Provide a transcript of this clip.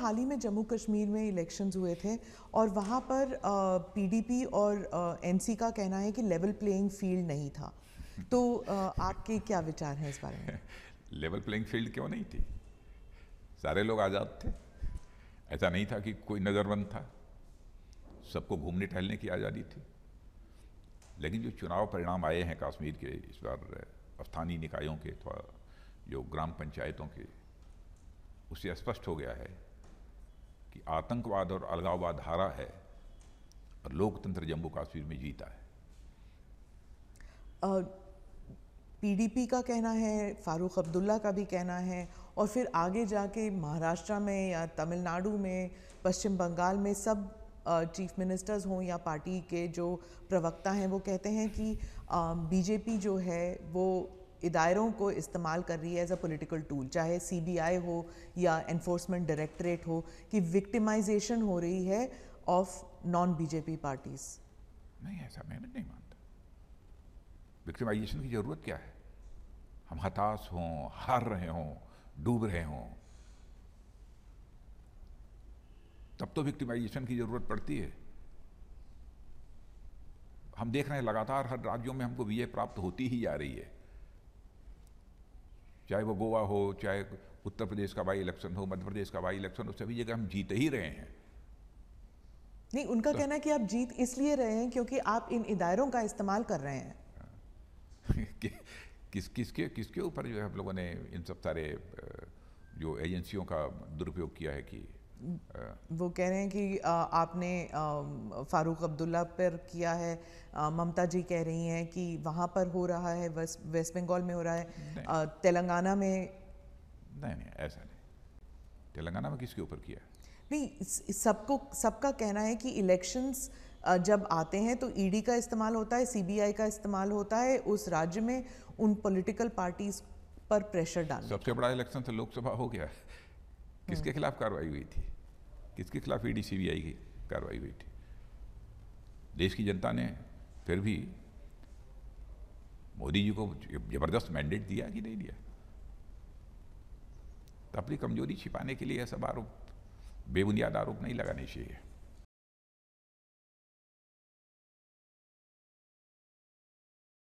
हाल ही में जम्मू कश्मीर में इलेक्शंस हुए थे और वहाँ पर पीडीपी और एनसी का कहना है कि लेवल प्लेइंग फील्ड नहीं था तो आपके क्या विचार हैं इस बारे में लेवल प्लेइंग फील्ड क्यों नहीं थी सारे लोग आज़ाद थे ऐसा नहीं था कि कोई नज़रबंद था सबको घूमने टहलने की आज़ादी थी लेकिन जो चुनाव परिणाम आए हैं कश्मीर के इस बार स्थानीय निकायों के जो ग्राम पंचायतों के उससे स्पष्ट हो गया है आतंकवाद और अलगाववाद हारा है और लोकतंत्र जम्मू कश्मीर में जीता है पीडीपी का कहना है फारूक अब्दुल्ला का भी कहना है और फिर आगे जाके महाराष्ट्र में या तमिलनाडु में पश्चिम बंगाल में सब चीफ मिनिस्टर्स हों या पार्टी के जो प्रवक्ता हैं वो कहते हैं कि बीजेपी जो है वो इदारों को इस्तेमाल कर रही है एज अ पोलिटिकल टूल चाहे सीबीआई हो या इन्फोर्समेंट डायरेक्ट्रेट हो कि विक्टिमाइजेशन हो रही है ऑफ नॉन बीजेपी पार्टीज नहीं ऐसा मैं भी नहीं मानता विक्टिमाइजेशन की ज़रूरत क्या है हम हताश हों हार रहे हों डूब रहे हों तब तो विक्टिमाइजेशन की ज़रूरत पड़ती है हम देख रहे हैं लगातार हर राज्यों में हमको विजय प्राप्त होती ही जा रही है चाहे वो गोवा हो चाहे उत्तर प्रदेश का बाई इलेक्शन हो मध्य प्रदेश का बाई इलेक्शन हो सभी जगह हम जीत ही रहे हैं नहीं उनका तो, कहना है कि आप जीत इसलिए रहे हैं क्योंकि आप इन इदारों का इस्तेमाल कर रहे हैं कि, किस किसके किसके ऊपर जो है हम लोगों ने इन सब सारे जो एजेंसियों का दुरुपयोग किया है कि वो कह रहे हैं कि आपने फारूक अब्दुल्ला पर किया है ममता जी कह रही हैं कि वहाँ पर हो रहा है वेस्ट वेस्ट बंगाल में हो रहा है तेलंगाना में नहीं नहीं ऐसा नहीं तेलंगाना में किसके ऊपर किया नहीं सबको सबका कहना है कि इलेक्शंस जब आते हैं तो ईडी का इस्तेमाल होता है सीबीआई का इस्तेमाल होता है उस राज्य में उन पॉलिटिकल पार्टीज पर प्रेशर डालना सबसे बड़ा इलेक्शन तो लोकसभा हो गया है किसके हम्म। खिलाफ कार्रवाई हुई थी किसके खिलाफ ईडी e सीबीआई की कार्रवाई हुई थी देश की जनता ने फिर भी मोदी जी को जबरदस्त मैंडेट दिया कि नहीं दिया तो अपनी कमजोरी छिपाने के लिए यह सब आरोप बेबुनियाद आरोप नहीं लगाने चाहिए